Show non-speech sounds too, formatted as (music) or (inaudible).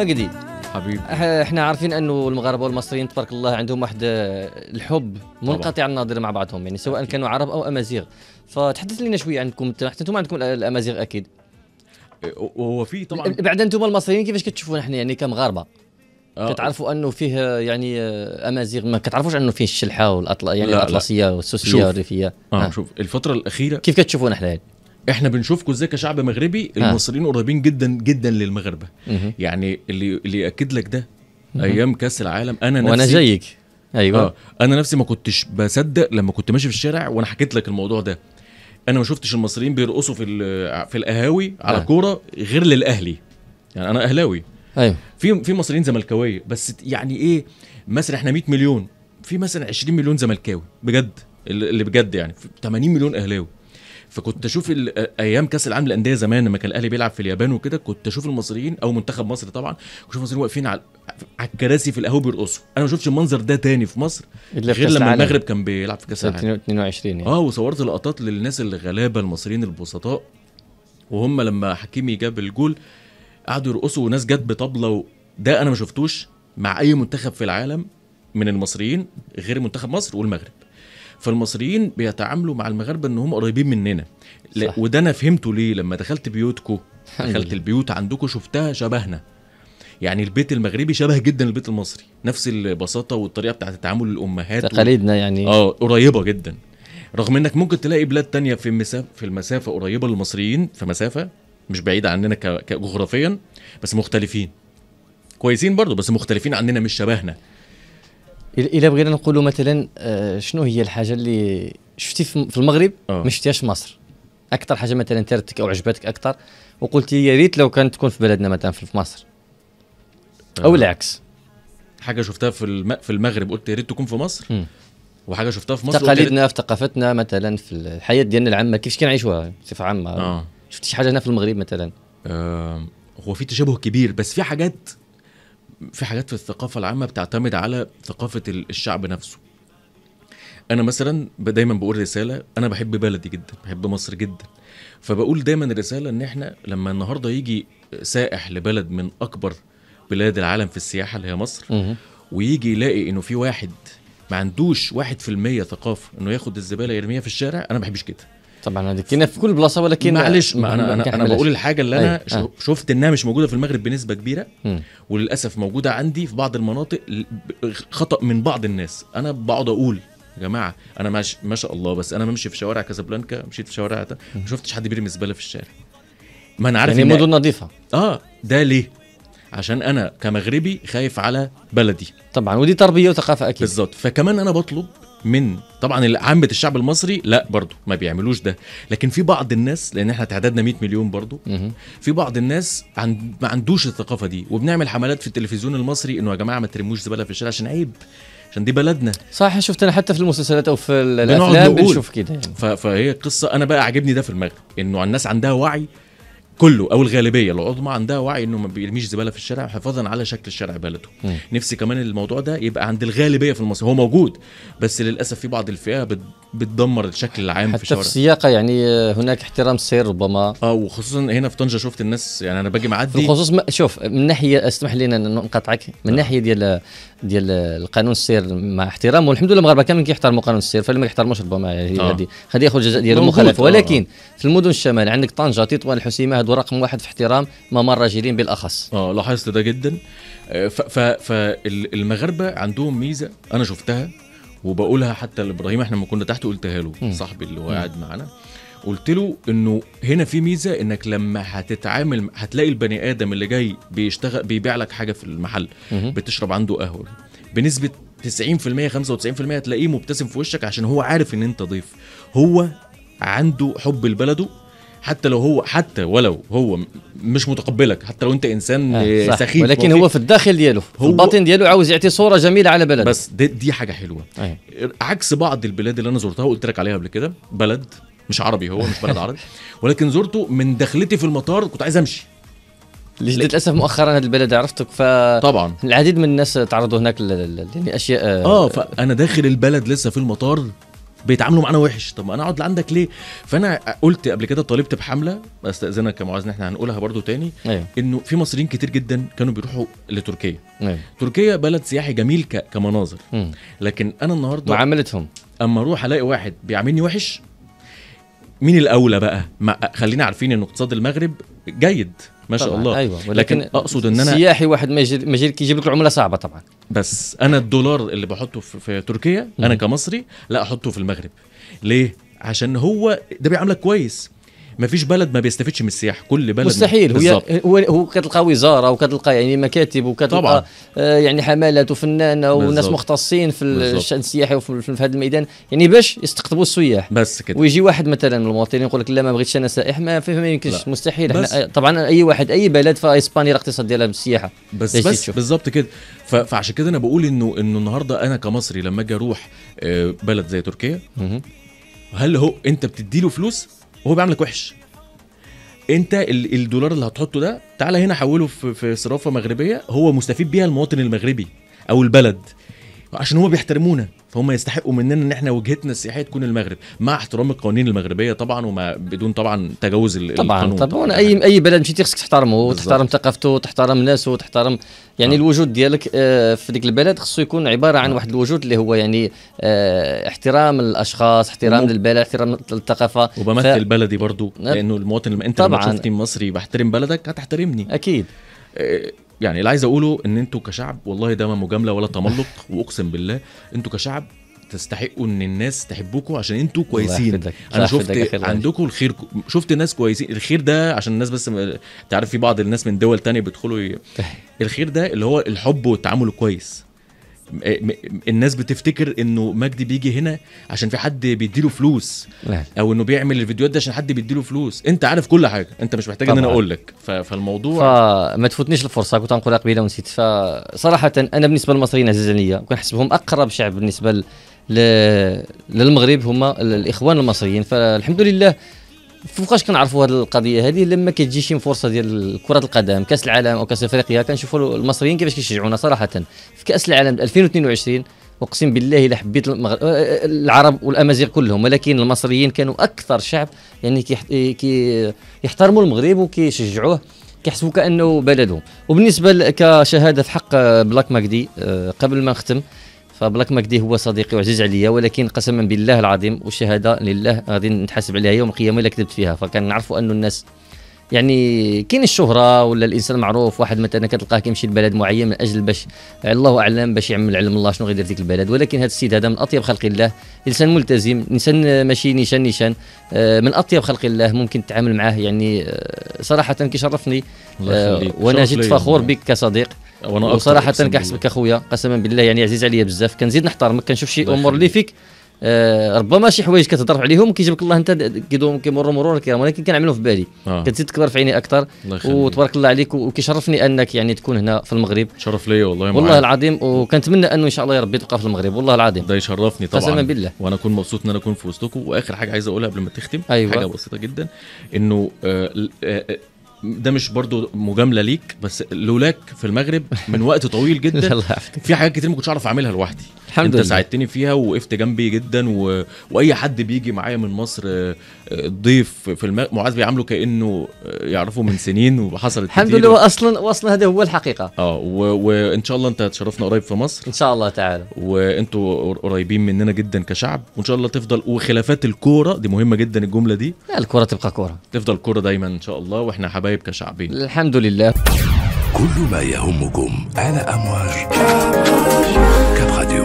جديد حبيبي احنا عارفين انه المغاربه والمصريين تبارك الله عندهم واحد آه، الحب منقطع النظير مع بعضهم يعني سواء كانوا عرب او امازيغ فتحدث لنا شويه عنكم حتى انتم عندكم الامازيغ اكيد إيه، وهو في طبعا بعد انتم المصريين كيفاش كتشوفون احنا يعني كمغاربه آه. كتعرفوا انه فيه آه، يعني آه، امازيغ ما كتعرفوش انه فيه الشلحه والاطلس يعني الاطلسيه والسوسيه والريفيه شوف, آه. شوف الفتره الاخيره كيف كتشوفون احنا يعني احنا بنشوفكم ازاي كشعب مغربي آه. المصريين قريبين جدا جدا للمغاربه يعني اللي اللي ياكد لك ده ايام كاس العالم انا نفسي وانا زيك ايوه آه انا نفسي ما كنتش بصدق لما كنت ماشي في الشارع وانا حكيت لك الموضوع ده انا ما شفتش المصريين بيرقصوا في في القهاوي على آه. كوره غير للاهلي يعني انا اهلاوي ايوه في في مصريين زملكاويه بس يعني ايه مثلا احنا 100 مليون في مثلا 20 مليون زملكاوي بجد اللي بجد يعني 80 مليون اهلاوي فكنت اشوف ايام كاس العالم للانديه زمان لما كان الاهلي بيلعب في اليابان وكده كنت اشوف المصريين او منتخب مصر طبعا كنت اشوف المصريين واقفين على على الكراسي في القهوه بيرقصوا انا ما شفتش المنظر ده تاني في مصر غير لما العالم. المغرب كان بيلعب في كاس العالم 22 يعني. اه وصورت لقطات للناس الغلابه المصريين البسطاء وهم لما حكيمي جاب الجول قعدوا يرقصوا وناس جت بطبله و... ده انا ما شفتوش مع اي منتخب في العالم من المصريين غير منتخب مصر والمغرب فالمصريين بيتعاملوا مع المغاربه ان هم قريبين مننا صح. وده انا فهمته ليه لما دخلت بيوتكم دخلت البيوت عندكم شفتها شبهنا يعني البيت المغربي شبه جدا البيت المصري نفس البساطه والطريقه بتاعه تعامل الامهات تقاليدنا و... يعني اه قريبه جدا رغم انك ممكن تلاقي بلاد تانية في المسافه في المسافه قريبه للمصريين في مسافه مش بعيده عننا ك... جغرافيا بس مختلفين كويسين برضه بس مختلفين عننا مش شبهنا الا بغينا نقولوا مثلا آه، شنو هي الحاجه اللي شفتي في المغرب آه. ما شفتيهاش في مصر اكثر حاجه مثلا ترتك او عجبتك اكثر وقلتي يا ريت لو كانت تكون في بلدنا مثلا في مصر او آه. العكس حاجه شفتها في في المغرب قلت يا ريت تكون في مصر م. وحاجه شفتها في مصر تقاليدنا في ثقافتنا مثلا في الحياه ديالنا العامه كيفاش كنعيشوها بصفه عامه آه. شفتي شي حاجه هنا في المغرب مثلا آه هو في تشابه كبير بس في حاجات في حاجات في الثقافه العامه بتعتمد على ثقافه الشعب نفسه انا مثلا دايما بقول رساله انا بحب بلدي جدا بحب مصر جدا فبقول دايما الرساله ان احنا لما النهارده يجي سائح لبلد من اكبر بلاد العالم في السياحه اللي هي مصر ويجي يلاقي انه في واحد ما عندوش واحد في المية ثقافة انه ياخد الزبالة يرميها في الشارع انا ما بحبش كده طبعا هذا في كل بلاصه ولكن معلش ما انا انا, أنا بقول الحاجه اللي انا أيه. شفت انها مش موجوده في المغرب بنسبه كبيره وللاسف موجوده عندي في بعض المناطق خطا من بعض الناس انا بقعد اقول يا جماعه انا ماشي ما شاء الله بس انا بمشي في شوارع كازابلانكا مشيت في شوارع ما شفتش حد بيرمي زباله في الشارع ما انا عارف يعني مدن نظيفه اه ده ليه عشان انا كمغربي خايف على بلدي طبعا ودي تربيه وثقافه اكيد بالظبط فكمان انا بطلب من طبعا عامه الشعب المصري لا برضه ما بيعملوش ده لكن في بعض الناس لان احنا تعدادنا 100 مليون برضه في بعض الناس عند ما عندوش الثقافه دي وبنعمل حملات في التلفزيون المصري انه يا جماعه ما ترموش زباله في الشارع عشان عيب عشان دي بلدنا صح شفتنا حتى في المسلسلات او في الافلام بنشوف كده يعني. فهي قصه انا بقى عاجبني ده في المغرب انه الناس عندها وعي كله او الغالبيه العظمى عندها وعي انه ما بيرميش زباله في الشارع حفاظا على شكل الشارع بلده م. نفسي كمان الموضوع ده يبقى عند الغالبيه في المصري هو موجود بس للاسف في بعض الفئه بت... بتدمر الشكل العام حتى في الشوارع حتى في السياقه يعني آه، هناك احترام السير ربما اه وخصوصا هنا في طنجه شفت الناس يعني انا باجي معدي بالخصوص شوف من ناحيه اسمح لي ان نقطعك من نعم. ناحيه ديال ديال القانون السير مع احترامه والحمد لله المغاربه كاملين كيحترموا قانون السير فاللي ما يحترموش ربما آه. هذه غادي ياخذ الجزاء ديال مخالف آه. ولكن في المدن الشمال عندك طنجه تطوان الحسيمه هذو رقم واحد في احترام ممر الراجلين بالاخص اه لاحظت ده جدا آه، فالمغاربه عندهم ميزه انا شفتها وبقولها حتى لابراهيم احنا لما كنا تحت قلتها له صاحبي اللي هو قاعد معانا قلت له انه هنا في ميزه انك لما هتتعامل هتلاقي البني ادم اللي جاي بيشتغل بيبيع لك حاجه في المحل بتشرب عنده قهوه بنسبه 90% 95% هتلاقيه مبتسم في وشك عشان هو عارف ان انت ضيف هو عنده حب لبلده حتى لو هو حتى ولو هو مش متقبلك حتى لو انت انسان آه سخيف ولكن هو في الداخل دياله في الباطن دياله عاوز يعطي صوره جميله على بلده بس دي, دي حاجه حلوه آه. عكس بعض البلاد اللي انا زرتها وقلت لك عليها قبل كده بلد مش عربي هو مش بلد عربي (laughs) ولكن زرته من دخلتي في المطار كنت عايز امشي للاسف مؤخرا هذا البلد عرفتك ف طبعا العديد من الناس تعرضوا هناك يعني اشياء آه،, اه فانا داخل البلد لسه في المطار بيتعاملوا معانا وحش طب انا اقعد لعندك ليه فانا قلت قبل كده طالبت بحمله استاذنك يا معاذ ان احنا هنقولها برضو تاني أيوه. انه في مصريين كتير جدا كانوا بيروحوا لتركيا أيوه. تركيا بلد سياحي جميل ك... كمناظر م. لكن انا النهارده معاملتهم اما اروح الاقي واحد بيعاملني وحش مين الاولى بقى ما خلينا عارفين ان اقتصاد المغرب جيد ما شاء الله أيوة ولكن لكن اقصد ان انا سياحي واحد ما يجيب لك العمله صعبه طبعا بس انا الدولار اللي بحطه في تركيا انا كمصري لا احطه في المغرب ليه عشان هو ده بيعاملك كويس ما فيش بلد ما بيستفدش من السياحه كل بلد مستحيل هو هو كتلقى وزاره وكتلقى يعني مكاتب وكتلقى طبعا. آه يعني حملات وفنانه وناس مختصين في الشان السياحي وفي هذا الميدان يعني باش يستقطبوا السياح بس كده ويجي واحد مثلا من المواطنين يقول لك لا ما بغيتش انا سائح ما, ما يمكنش مستحيل احنا آه، طبعا اي واحد اي بلد فاسبانيا الاقتصاد ديالها بالسياحه بس بس بالظبط كده فعشان كده انا بقول انه انه النهارده انا كمصري لما اجي اروح آه، بلد زي تركيا هل هو انت بتدي له فلوس وهو بيعملك وحش انت الدولار اللي هتحطه ده تعالى هنا حوله في صرافه مغربيه هو مستفيد بيها المواطن المغربي او البلد عشان هم بيحترمونا فهم يستحقوا مننا ان احنا وجهتنا السياحيه تكون المغرب مع احترام القوانين المغربيه طبعا وما بدون طبعا تجاوز طبعا القانون طبعا طبعا يعني اي اي بلد مشيتي خصك تحترمه وتحترم ثقافته وتحترم ناسه وتحترم يعني آه. الوجود ديالك آه، في ديك البلد خصو يكون عباره عن آه. واحد الوجود اللي هو يعني آه، احترام الاشخاص احترام للبلد احترام للثقافه وبمثل ف... بلدي برضو نعم. لانه المواطن انت لما تشوفني مصري بحترم بلدك هتحترمني اكيد يعني اللي عايز اقوله ان انتوا كشعب والله ده ما مجامله ولا تملق (laughs) واقسم بالله انتوا كشعب تستحقوا ان الناس تحبوكوا عشان انتوا كويسين انا شفت عندكم الخير شفت ناس كويسين الخير ده عشان الناس بس تعرف في بعض الناس من دول تانية بيدخلوا ي... (laughs) الخير ده اللي هو الحب والتعامل الكويس الناس بتفتكر انه مجدي بيجي هنا عشان في حد بيديله فلوس لا. او انه بيعمل الفيديوهات دي عشان حد بيديله فلوس انت عارف كل حاجه انت مش محتاج ان انا اقول لك فالموضوع فما تفوتنيش الفرصه كنت نقولها قبيله ونسيت فصراحه انا بالنسبه للمصريين عزيز عليا كنحسبهم اقرب شعب بالنسبه ل... للمغرب هما الاخوان المصريين فالحمد لله فوقاش كنعرفوا هذه القضيه هذه لما كتجي شي فرصه ديال كره القدم كاس العالم او كاس افريقيا كنشوفوا المصريين كيفاش كيشجعونا صراحه في كاس العالم 2022 اقسم بالله الا حبيت المغرب آه، آه، العرب والامازيغ كلهم ولكن المصريين كانوا اكثر شعب يعني كي يحترموا المغرب وكيشجعوه كيحسبوا كانه بلدهم وبالنسبه كشهاده في حق بلاك ماكدي آه، قبل ما نختم فبلاك ماكدي هو صديقي وعزيز عليا ولكن قسما بالله العظيم والشهاده لله غادي نتحاسب عليها يوم القيامه الا كذبت فيها فكنعرفوا انه الناس يعني كاين الشهره ولا الانسان معروف واحد مثلا كتلقاه كيمشي لبلد معين من اجل باش الله اعلم باش يعمل علم الله شنو غيدير ديك البلد ولكن هذا السيد هذا من اطيب خلق الله انسان ملتزم انسان ماشي نيشان نيشان آه، من اطيب خلق الله ممكن تتعامل معاه يعني آه، صراحه كيشرفني آه، وانا جد فخور بك كصديق وانا بصراحه كنحسبك اخويا قسما بالله يعني عزيز عليا بزاف كنزيد نحترمك كنشوف شي امور اللي فيك آه ربما شي حوايج كتهضر عليهم كيجيبك الله انت كيدوم كيمروا مرور الكرام ولكن كنعملهم في بالي آه. كتزيد تكبر في عيني اكثر وتبارك الله عليك وكيشرفني انك يعني تكون هنا في المغرب شرف ليا والله والله العظيم وكنتمنى انه ان شاء الله يا ربي تبقى في المغرب والله العظيم ده يشرفني طبعا قسما بالله وانا اكون مبسوط ان انا اكون في وسطكم واخر حاجه عايز اقولها قبل ما تختم أيوة. حاجه بسيطه جدا انه آه آه, آه، ده مش برضو مجامله ليك بس لولاك في المغرب من وقت طويل (laughs) جدا في حاجات كتير ما كنتش اعرف اعملها لوحدي الحمد انت ساعدتني فيها ووقفت جنبي جدا و... واي حد بيجي معايا من مصر آه، ضيف في المغرب معاذ بيعامله كانه آه، يعرفه من سنين وحصلت الحمد لله اصلا اصلا هذا هو الحقيقه اه و... وان شاء الله انت هتشرفنا قريب في مصر ان شاء الله تعالى وانتوا قريبين مننا جدا كشعب وان شاء الله تفضل وخلافات الكوره دي مهمه جدا الجمله دي لا الكوره تبقى كوره تفضل كوره دايما ان شاء الله واحنا حبايب طيب كشعبين الحمد لله كل ما يهمكم على امواج كاب راديو